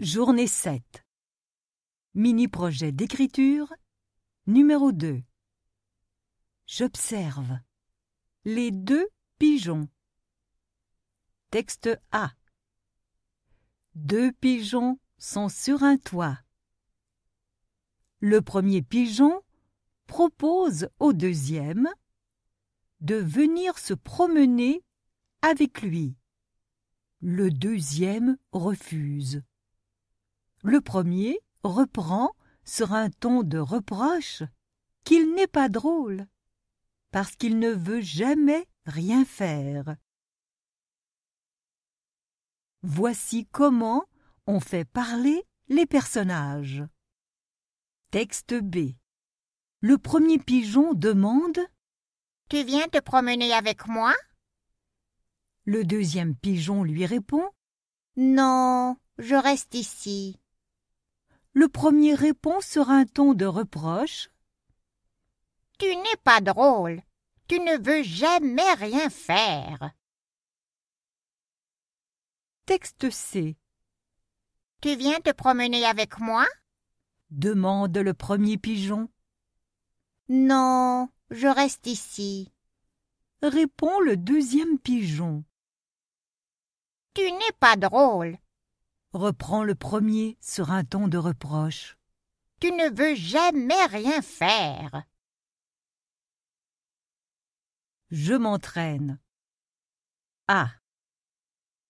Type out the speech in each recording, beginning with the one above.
Journée 7. Mini-projet d'écriture, numéro 2. J'observe. Les deux pigeons. Texte A. Deux pigeons sont sur un toit. Le premier pigeon propose au deuxième de venir se promener avec lui. Le deuxième refuse. Le premier reprend, sur un ton de reproche, qu'il n'est pas drôle, parce qu'il ne veut jamais rien faire. Voici comment on fait parler les personnages. Texte B. Le premier pigeon demande Tu viens te promener avec moi Le deuxième pigeon lui répond Non, je reste ici le premier répond sur un ton de reproche. Tu n'es pas drôle. Tu ne veux jamais rien faire. Texte C. Tu viens te promener avec moi demande le premier pigeon. Non, je reste ici. Répond le deuxième pigeon. Tu n'es pas drôle reprend le premier sur un ton de reproche. Tu ne veux jamais rien faire. Je m'entraîne. Ah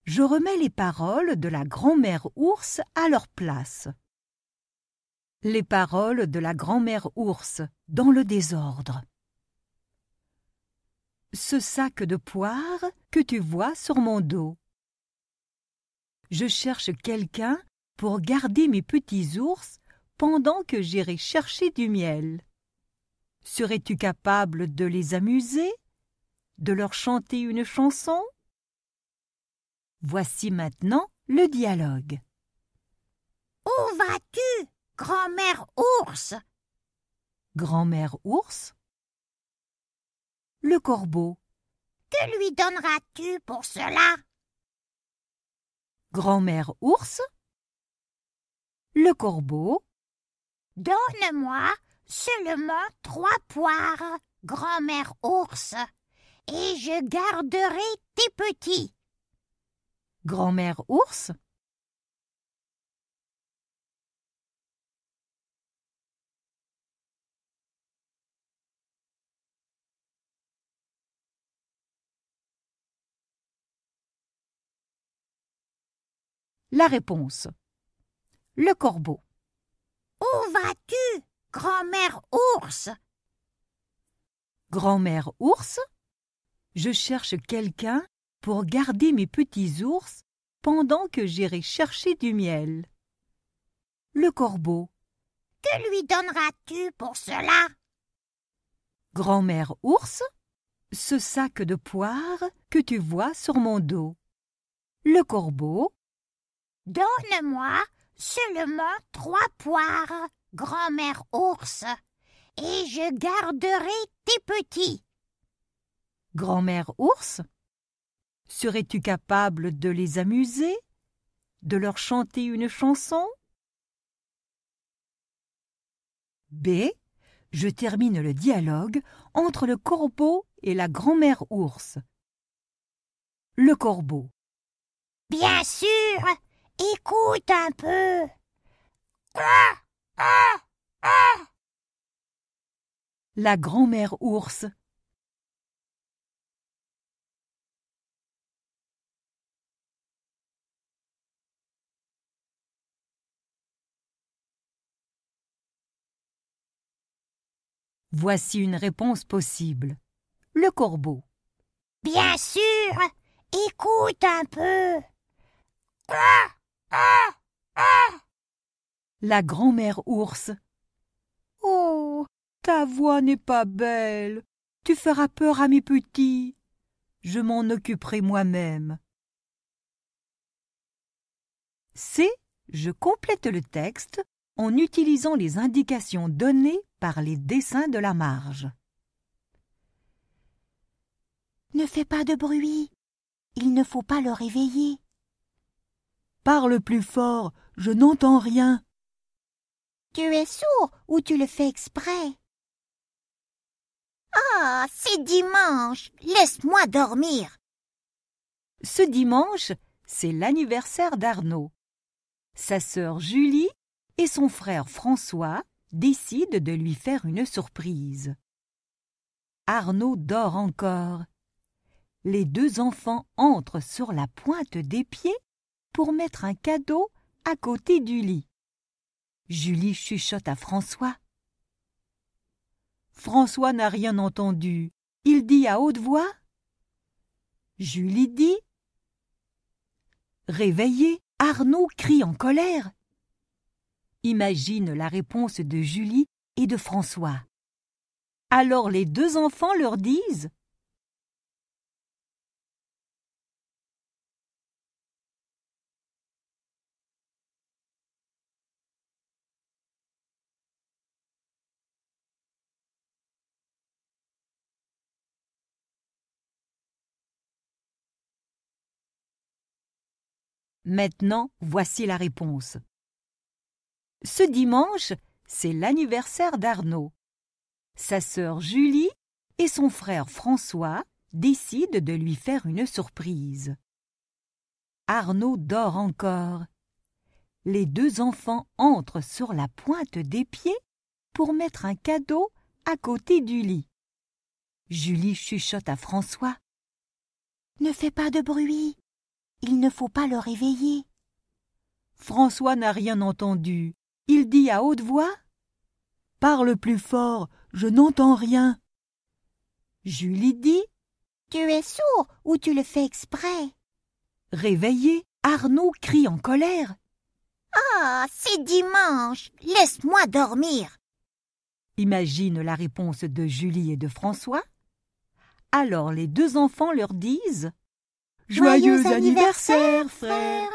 Je remets les paroles de la grand-mère ours à leur place. Les paroles de la grand-mère ours dans le désordre. Ce sac de poire que tu vois sur mon dos je cherche quelqu'un pour garder mes petits ours pendant que j'irai chercher du miel. Serais-tu capable de les amuser De leur chanter une chanson Voici maintenant le dialogue. Où vas-tu, grand-mère ours Grand-mère ours Le corbeau. Que lui donneras-tu pour cela grand-mère ours, le corbeau. Donne-moi seulement trois poires, grand-mère ours, et je garderai tes petits. Grand-mère ours La réponse. Le corbeau. Où vas-tu, grand-mère ours Grand-mère ours Je cherche quelqu'un pour garder mes petits ours pendant que j'irai chercher du miel. Le corbeau. Que lui donneras-tu pour cela Grand-mère ours, ce sac de poire que tu vois sur mon dos. Le corbeau. Donne-moi seulement trois poires, grand-mère ours, et je garderai tes petits. Grand-mère ours Serais-tu capable de les amuser De leur chanter une chanson B. Je termine le dialogue entre le corbeau et la grand-mère ours. Le corbeau. Bien sûr, Écoute un peu. La grand-mère ours Voici une réponse possible. Le corbeau. Bien sûr. Écoute un peu. Ah, ah. La grand-mère ours. Oh Ta voix n'est pas belle. Tu feras peur à mes petits. Je m'en occuperai moi-même. C. Je complète le texte en utilisant les indications données par les dessins de la marge. Ne fais pas de bruit. Il ne faut pas le réveiller. Parle plus fort, je n'entends rien. Tu es sourd ou tu le fais exprès Ah, c'est dimanche, laisse-moi dormir. Ce dimanche, c'est l'anniversaire d'Arnaud. Sa sœur Julie et son frère François décident de lui faire une surprise. Arnaud dort encore. Les deux enfants entrent sur la pointe des pieds pour mettre un cadeau à côté du lit. Julie chuchote à François. François n'a rien entendu. Il dit à haute voix. Julie dit. Réveillé, Arnaud crie en colère. Imagine la réponse de Julie et de François. Alors les deux enfants leur disent Maintenant, voici la réponse. Ce dimanche, c'est l'anniversaire d'Arnaud. Sa sœur Julie et son frère François décident de lui faire une surprise. Arnaud dort encore. Les deux enfants entrent sur la pointe des pieds pour mettre un cadeau à côté du lit. Julie chuchote à François. Ne fais pas de bruit. Il ne faut pas le réveiller. François n'a rien entendu. Il dit à haute voix. Parle plus fort, je n'entends rien. Julie dit. Tu es sourd ou tu le fais exprès. Réveillé, Arnaud crie en colère. Ah. c'est dimanche. Laisse moi dormir. Imagine la réponse de Julie et de François. Alors les deux enfants leur disent. Joyeux anniversaire, frère